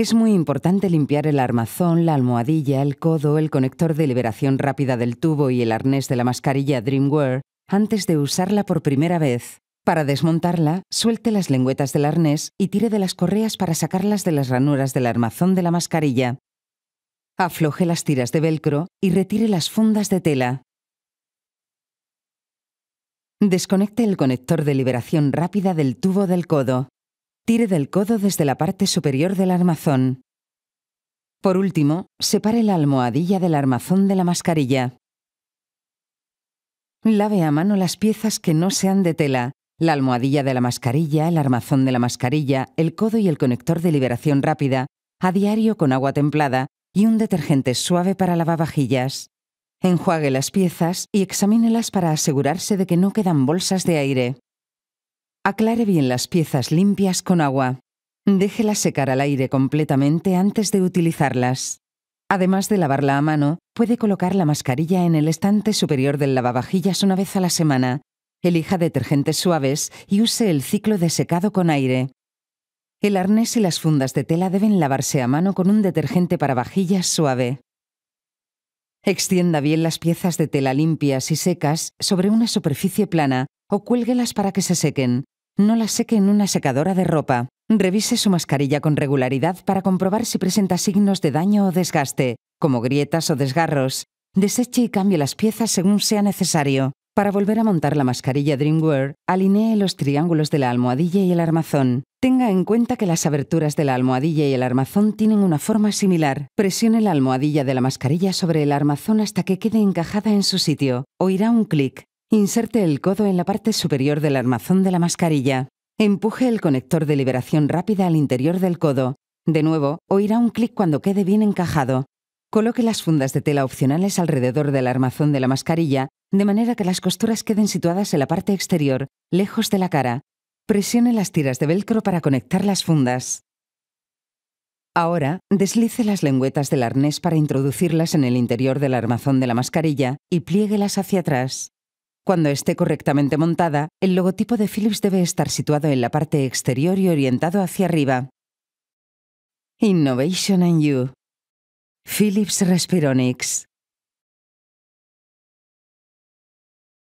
Es muy importante limpiar el armazón, la almohadilla, el codo, el conector de liberación rápida del tubo y el arnés de la mascarilla Dreamwear antes de usarla por primera vez. Para desmontarla, suelte las lengüetas del arnés y tire de las correas para sacarlas de las ranuras del armazón de la mascarilla. Afloje las tiras de velcro y retire las fundas de tela. Desconecte el conector de liberación rápida del tubo del codo. Tire del codo desde la parte superior del armazón. Por último, separe la almohadilla del armazón de la mascarilla. Lave a mano las piezas que no sean de tela, la almohadilla de la mascarilla, el armazón de la mascarilla, el codo y el conector de liberación rápida, a diario con agua templada y un detergente suave para lavavajillas. Enjuague las piezas y examínelas para asegurarse de que no quedan bolsas de aire. Aclare bien las piezas limpias con agua. Déjelas secar al aire completamente antes de utilizarlas. Además de lavarla a mano, puede colocar la mascarilla en el estante superior del lavavajillas una vez a la semana. Elija detergentes suaves y use el ciclo de secado con aire. El arnés y las fundas de tela deben lavarse a mano con un detergente para vajillas suave. Extienda bien las piezas de tela limpias y secas sobre una superficie plana o cuélguelas para que se sequen. No las seque en una secadora de ropa. Revise su mascarilla con regularidad para comprobar si presenta signos de daño o desgaste, como grietas o desgarros. Deseche y cambie las piezas según sea necesario. Para volver a montar la mascarilla Dreamwear, alinee los triángulos de la almohadilla y el armazón. Tenga en cuenta que las aberturas de la almohadilla y el armazón tienen una forma similar. Presione la almohadilla de la mascarilla sobre el armazón hasta que quede encajada en su sitio. Oirá un clic. Inserte el codo en la parte superior del armazón de la mascarilla. Empuje el conector de liberación rápida al interior del codo. De nuevo, oirá un clic cuando quede bien encajado. Coloque las fundas de tela opcionales alrededor del armazón de la mascarilla, de manera que las costuras queden situadas en la parte exterior, lejos de la cara. Presione las tiras de velcro para conectar las fundas. Ahora, deslice las lengüetas del arnés para introducirlas en el interior del armazón de la mascarilla y pliéguelas hacia atrás. Cuando esté correctamente montada, el logotipo de Philips debe estar situado en la parte exterior y orientado hacia arriba. Innovation and You. Philips Respironics.